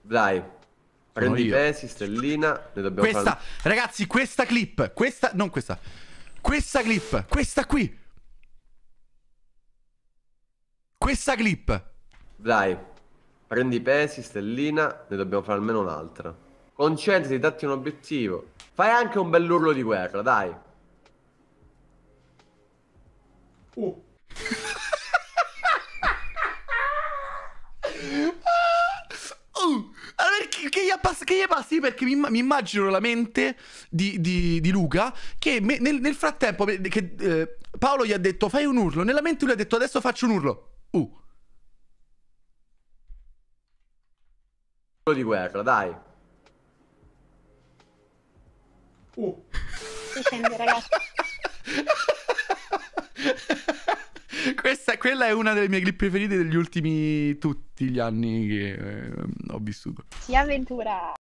Dai, prendi i pesi, stellina. Ne dobbiamo questa, farlo. ragazzi, questa clip, questa, non questa, questa clip, questa qui. Questa clip. Dai, prendi i pesi, stellina, ne dobbiamo fare almeno un'altra. Concentrati, datti un obiettivo. Fai anche un bell'urlo di guerra, dai. Uh. pass- che gli passi perché mi, mi, immagino la mente di, di, di Luca che me, nel, nel, frattempo che, eh, Paolo gli ha detto fai un urlo, nella mente lui ha detto adesso faccio un urlo. Uh. di guerra, dai. Uh. Dicendo, ragazzi. quella è una delle mie clip preferite degli ultimi tutti gli anni che eh, ho vissuto. Si avventura!